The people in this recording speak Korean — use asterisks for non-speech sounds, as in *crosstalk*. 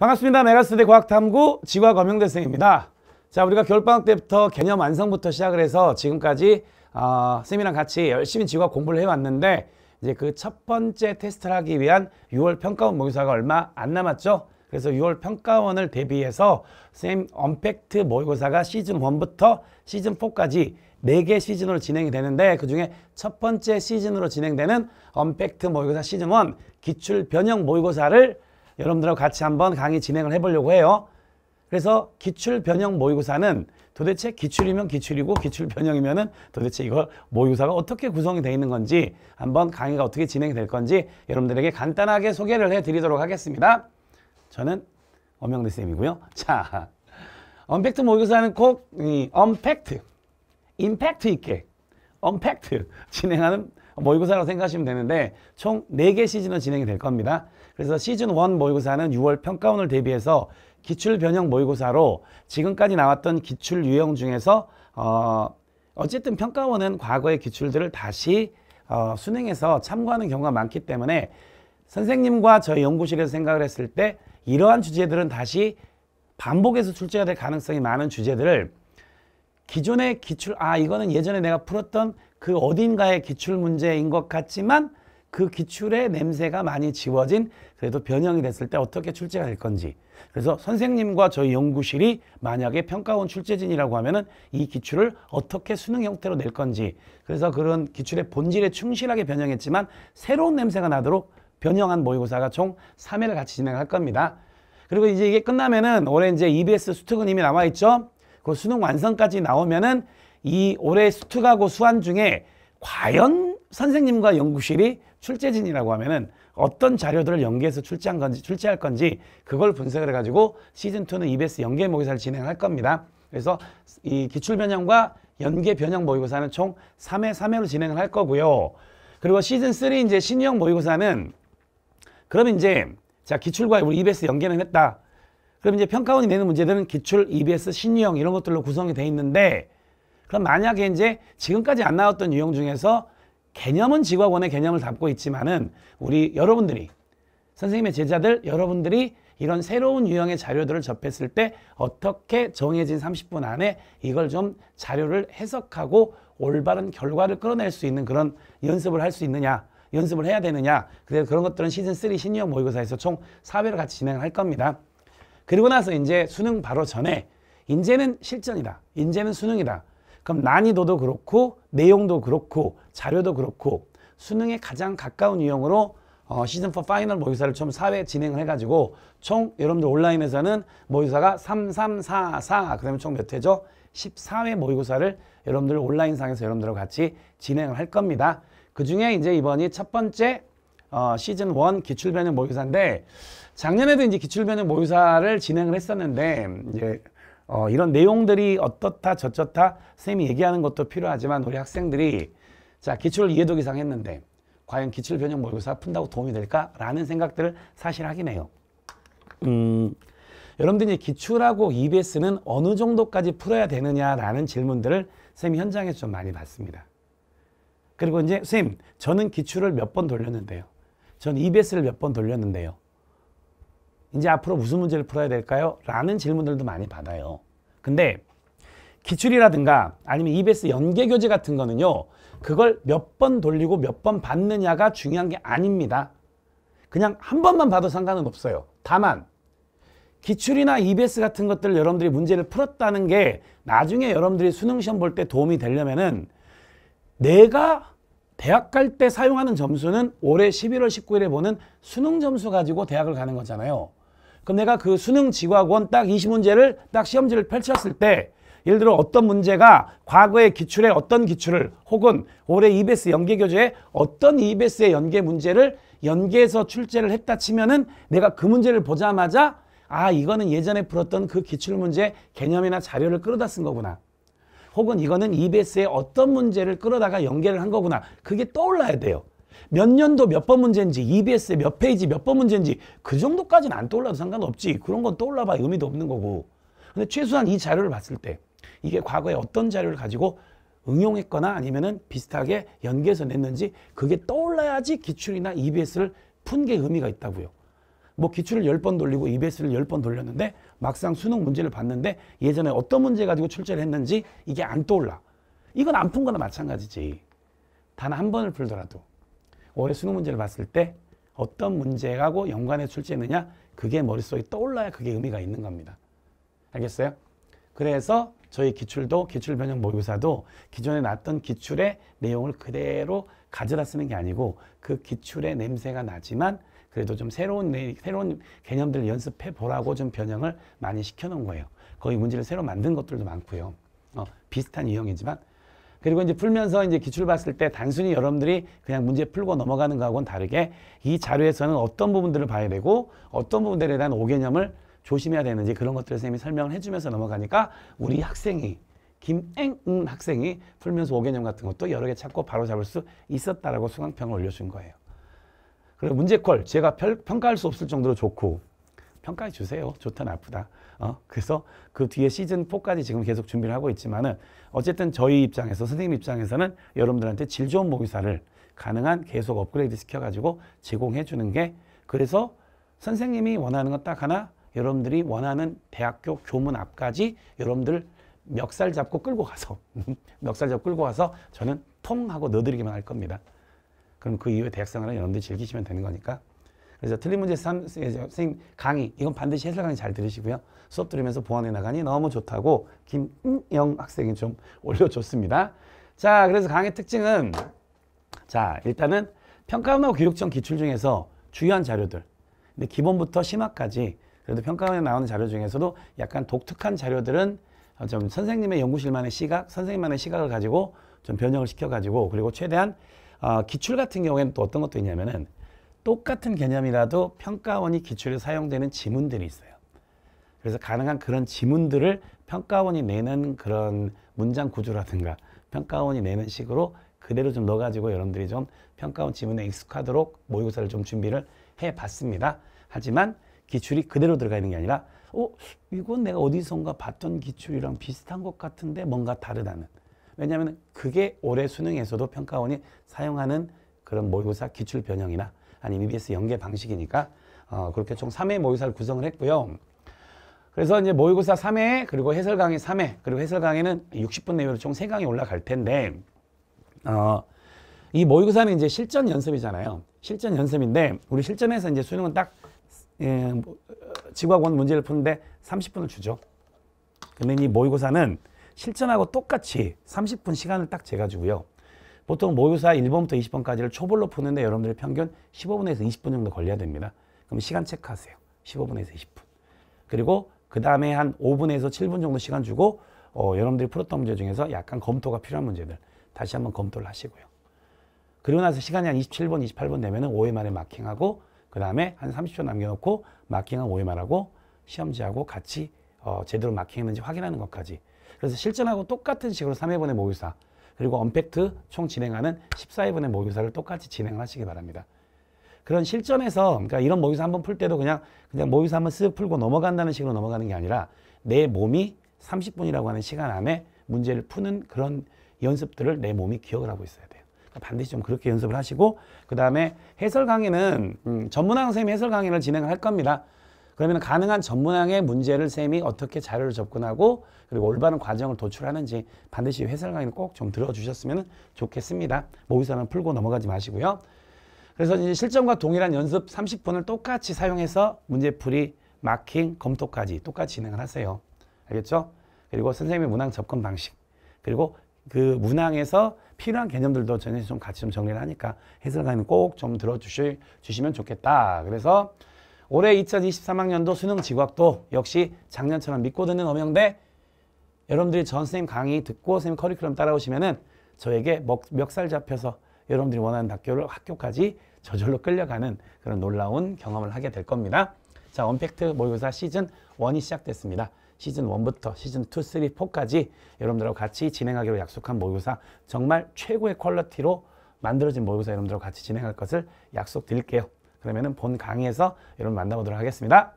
반갑습니다. 메가스터디 과학탐구 지과검영대생입니다. 자, 우리가 겨울방학 때부터 개념 완성부터 시작을 해서 지금까지 어, 쌤이랑 같이 열심히 지과 공부를 해왔는데 이제 그 첫 번째 테스트를 하기 위한 6월 평가원 모의사가 얼마 안 남았죠? 그래서 6월 평가원을 대비해서 쌤 언팩트 모의고사가 시즌 1부터 시즌 4까지 4개 시즌으로 진행이 되는데 그중에 첫 번째 시즌으로 진행되는 언팩트 모의고사 시즌 1 기출 변형 모의고사를 여러분들하고 같이 한번 강의 진행을 해보려고 해요. 그래서 기출 변형 모의고사는 도대체 기출이면 기출이고 기출 변형이면 은 도대체 이걸 모의고사가 어떻게 구성이 되어 있는 건지 한번 강의가 어떻게 진행이 될 건지 여러분들에게 간단하게 소개를 해드리도록 하겠습니다. 저는 엄영대 쌤이고요. 자, 언팩트 모의고사는 꼭 이 언팩트, 임팩트 있게 언팩트 진행하는 모의고사라고 생각하시면 되는데 총 네 개 시즌은 진행이 될 겁니다. 그래서 시즌 원 모의고사는 6월 평가원을 대비해서 기출 변형 모의고사로 지금까지 나왔던 기출 유형 중에서 어, 어쨌든 평가원은 과거의 기출들을 다시 어, 수능에서 참고하는 경우가 많기 때문에 선생님과 저희 연구실에서 생각을 했을 때 이러한 주제들은 다시 반복해서 출제가 될 가능성이 많은 주제들을 기존의 기출, 아 이거는 예전에 내가 풀었던 그 어딘가의 기출 문제인 것 같지만 그 기출의 냄새가 많이 지워진 그래도 변형이 됐을 때 어떻게 출제가 될 건지 그래서 선생님과 저희 연구실이 만약에 평가원 출제진이라고 하면은 이 기출을 어떻게 수능 형태로 낼 건지 그래서 그런 기출의 본질에 충실하게 변형했지만 새로운 냄새가 나도록 변형한 모의고사가 총 3회를 같이 진행할 겁니다. 그리고 이제 이게 끝나면은 올해 이제 EBS 수특은 이미 나와 있죠그 수능 완성까지 나오면은 이 올해 수특하고 수한 중에 과연 선생님과 연구실이 출제진이라고 하면은 어떤 자료들을 연계해서 출제한 건지 출제할 건지 그걸 분석을 해가지고 시즌 2는 EBS 연계 모의사를 진행할 겁니다. 그래서 이 기출 변형과 연계 변형 모의고사는 총 3회 3회로 진행을 할 거고요. 그리고 시즌 3 이제 신형 모의고사는 그럼 이제 자 기출과 우리 EBS 연계는 했다. 그럼 이제 평가원이 내는 문제들은 기출, EBS, 신유형 이런 것들로 구성이 돼 있는데 그럼 만약에 이제 지금까지 안 나왔던 유형 중에서 개념은 직학원의 개념을 담고 있지만은 우리 여러분들이 선생님의 제자들 여러분들이 이런 새로운 유형의 자료들을 접했을 때 어떻게 정해진 30분 안에 이걸 좀 자료를 해석하고 올바른 결과를 끌어낼 수 있는 그런 연습을 할 수 있느냐 연습을 해야 되느냐 그래서 그런 것들은 시즌 3 신유형 모의고사에서 총 4회를 같이 진행할 겁니다 그리고 나서 이제 수능 바로 전에 인제는 실전이다 인제는 수능이다 그럼 난이도도 그렇고 내용도 그렇고 자료도 그렇고 수능에 가장 가까운 유형으로 어, 시즌4 파이널 모의사를 총 4회 진행을 해가지고 총 여러분들 온라인에서는 모의사가 3344 그러면 총 몇 회죠? 14회 모의고사를 여러분들 온라인상에서 여러분들과 같이 진행을 할 겁니다. 그 중에 이제 이번이 첫 번째 어, 시즌 원 기출변형 모의사인데 고 작년에도 이제 기출변형 모의사를 진행을 했었는데 이제 어, 이런 내용들이 어떻다 저렇다 선생님이 얘기하는 것도 필요하지만 우리 학생들이 자 기출 이해도 기상 했는데 과연 기출 변형 모의고사 푼다고 도움이 될까라는 생각들을 사실 하긴 해요. 음, 여러분들이 기출하고 EBS는 어느 정도까지 풀어야 되느냐라는 질문들을 쌤이 현장에서 좀 많이 받습니다. 그리고 이제 쌤 저는 기출을 몇 번 돌렸는데요. 전 EBS를 몇 번 돌렸는데요. 이제 앞으로 무슨 문제를 풀어야 될까요? 라는 질문들도 많이 받아요. 근데 기출이라든가 아니면 EBS 연계 교재 같은 거는요. 그걸 몇 번 돌리고 몇 번 받느냐가 중요한 게 아닙니다. 그냥 한 번만 봐도 상관은 없어요. 다만 기출이나 EBS 같은 것들 여러분들이 문제를 풀었다는 게 나중에 여러분들이 수능 시험 볼 때 도움이 되려면은 내가 대학 갈 때 사용하는 점수는 올해 11월 19일에 보는 수능 점수 가지고 대학을 가는 거잖아요. 그럼 내가 그 수능 지구학원딱 20문제를 딱 시험지를 펼쳤을 때 예를 들어 어떤 문제가 과거의 기출에 어떤 기출을 혹은 올해 EBS 연계 교재에 어떤 EBS의 연계 문제를 연계해서 출제를 했다 치면은 내가 그 문제를 보자마자 아 이거는 예전에 풀었던 그 기출 문제 개념이나 자료를 끌어다 쓴 거구나. 혹은 이거는 EBS의 어떤 문제를 끌어다가 연계를 한 거구나. 그게 떠올라야 돼요. 몇 년도 몇 번 문제인지 EBS의 몇 페이지 몇 번 문제인지 그 정도까지는 안 떠올라도 상관없지. 그런 건 떠올라봐 의미도 없는 거고. 근데 최소한 이 자료를 봤을 때 이게 과거에 어떤 자료를 가지고 응용했거나 아니면은 비슷하게 연계해서 냈는지 그게 떠올라야지 기출이나 EBS를 푼 게 의미가 있다고요. 뭐 기출을 열 번 돌리고 EBS를 열 번 돌렸는데 막상 수능 문제를 봤는데 예전에 어떤 문제 가지고 출제를 했는지 이게 안 떠올라. 이건 안 푼 거나 마찬가지지. 단 한 번을 풀더라도. 올해 수능 문제를 봤을 때 어떤 문제하고 연관해 출제했느냐 그게 머릿속에 떠올라야 그게 의미가 있는 겁니다. 알겠어요? 그래서 저희 기출도 기출 변형 모의고사도 기존에 났던 기출의 내용을 그대로 가져다 쓰는 게 아니고 그 기출의 냄새가 나지만 그래도 좀 새로운 새로운 개념들을 연습해 보라고 좀 변형을 많이 시켜 놓은 거예요. 거의 문제를 새로 만든 것들도 많고요. 어, 비슷한 유형이지만 그리고 이제 풀면서 이제 기출 봤을 때 단순히 여러분들이 그냥 문제 풀고 넘어가는 거하고는 다르게 이 자료에서는 어떤 부분들을 봐야 되고 어떤 부분들에 대한 오개념을 조심해야 되는지 그런 것들을 선생님이 설명을 해주면서 넘어가니까 우리 학생이 김앵응 학생이 풀면서 오개념 같은 것도 여러 개 찾고 바로 잡을 수 있었다라고 수강평을 올려준 거예요. 그리고 문제콜 제가 평가할 수 없을 정도로 좋고 평가해 주세요. 좋다 나쁘다. 어? 그래서 그 뒤에 시즌 4까지 지금 계속 준비를 하고 있지만은 어쨌든 저희 입장에서 선생님 입장에서는 여러분들한테 질 좋은 모의사를 가능한 계속 업그레이드 시켜가지고 제공해 주는 게 그래서 선생님이 원하는 건딱 하나 여러분들이 원하는 대학교 교문 앞까지 여러분들 멱살 잡고 끌고 가서 *laughs* 멱살 잡고 끌고 가서 저는 통 하고 넣어드리기만 할 겁니다. 그럼 그 이후에 대학생활은 여러분들이 즐기시면 되는 거니까 그래서 틀린 문제 삼, 선생님 강의 이건 반드시 해설 강의 잘 들으시고요. 수업 들으면서 보완해 나가니 너무 좋다고 김영 학생이 좀 *laughs* 올려줬습니다. 자 그래서 강의 특징은 자 일단은 평가원하고 교육청 기출 중에서 주요한 자료들 근데 기본부터 심화까지 그래도 평가원에 나오는 자료 중에서도 약간 독특한 자료들은 좀 선생님의 연구실만의 시각, 선생님만의 시각을 가지고 좀 변형을 시켜가지고 그리고 최대한 어, 기출 같은 경우에는 또 어떤 것도 있냐면은 똑같은 개념이라도 평가원이 기출에 사용되는 지문들이 있어요. 그래서 가능한 그런 지문들을 평가원이 내는 그런 문장 구조라든가 평가원이 내는 식으로 그대로 좀 넣어가지고 여러분들이 좀 평가원 지문에 익숙하도록 모의고사를 좀 준비를 해봤습니다. 하지만 기출이 그대로 들어가 있는 게 아니라 어? 이건 내가 어디선가 봤던 기출이랑 비슷한 것 같은데 뭔가 다르다는 왜냐하면 그게 올해 수능에서도 평가원이 사용하는 그런 모의고사 기출 변형이나 아니면 EBS 연계 방식이니까 어, 그렇게 총 3회 모의사를 구성을 했고요. 그래서 이제 모의고사 3회 그리고 해설 강의 3회 그리고 해설 강의는 60분 내외로 총 3강이 올라갈 텐데 어, 이 모의고사는 이제 실전 연습이잖아요. 실전 연습인데 우리 실전에서 이제 수능은 딱 예, 지구원 뭐, 어, 문제를 푸는데 30분을 주죠. 근데 이 모의고사는 실전하고 똑같이 30분 시간을 딱 재가지고요. 보통 모의고사 1번부터 20번까지를 초벌로 푸는데 여러분들이 평균 15분에서 20분 정도 걸려야 됩니다. 그럼 시간 체크하세요. 15분에서 20분. 그리고 그 다음에 한 5분에서 7분 정도 시간 주고 어, 여러분들이 풀었던 문제 중에서 약간 검토가 필요한 문제들 다시 한번 검토를 하시고요. 그리고 나서 시간이 한 27분, 28분 되면 은 5회 만에 마킹하고 그 다음에 한 30초 남겨놓고 마킹한 5회 만하고 시험지하고 같이 어, 제대로 마킹했는지 확인하는 것까지 그래서 실전하고 똑같은 식으로 3회분의 모의사 그리고 언팩트 총 진행하는 14회분의 모의고사를 똑같이 진행하시기 바랍니다. 그런 실전에서 그러니까 이런 모의고사 한번 풀 때도 그냥 그냥 모의고사 한번 쓱 풀고 넘어간다는 식으로 넘어가는 게 아니라 내 몸이 30분이라고 하는 시간 안에 문제를 푸는 그런 연습들을 내 몸이 기억을 하고 있어야 돼요. 그러니까 반드시 좀 그렇게 연습을 하시고 그 다음에 해설 강의는 음, 전문학 선생님 해설 강의를 진행할 겁니다. 그러면 가능한 전문항의 문제를 쌤이 어떻게 자료를 접근하고 그리고 올바른 과정을 도출하는지 반드시 회설 강의는 꼭 좀 들어주셨으면 좋겠습니다. 모의사는 풀고 넘어가지 마시고요. 그래서 이제 실전과 동일한 연습 30분을 똑같이 사용해서 문제풀이, 마킹, 검토까지 똑같이 진행을 하세요. 알겠죠? 그리고 선생님의 문항 접근 방식 그리고 그 문항에서 필요한 개념들도 전에 좀 같이 좀 정리를 하니까 해설 강의는 꼭 좀 들어주시면 좋겠다. 그래서 올해 2023학년도 수능 지학도 역시 작년처럼 믿고 듣는 엄영대 여러분들이 전 선생님 강의 듣고 선생님 커리큘럼 따라오시면은 저에게 먹, 멱살 잡혀서 여러분들이 원하는 학교를 학교까지 저절로 끌려가는 그런 놀라운 경험을 하게 될 겁니다. 자, 언팩트 모의고사 시즌 원이 시작됐습니다. 시즌 원부터 시즌 투, 쓰리, 포까지 여러분들하고 같이 진행하기로 약속한 모의고사 정말 최고의 퀄러티로 만들어진 모의고사 여러분들하고 같이 진행할 것을 약속드릴게요. 그러면 본 강의에서 여러분 만나보도록 하겠습니다.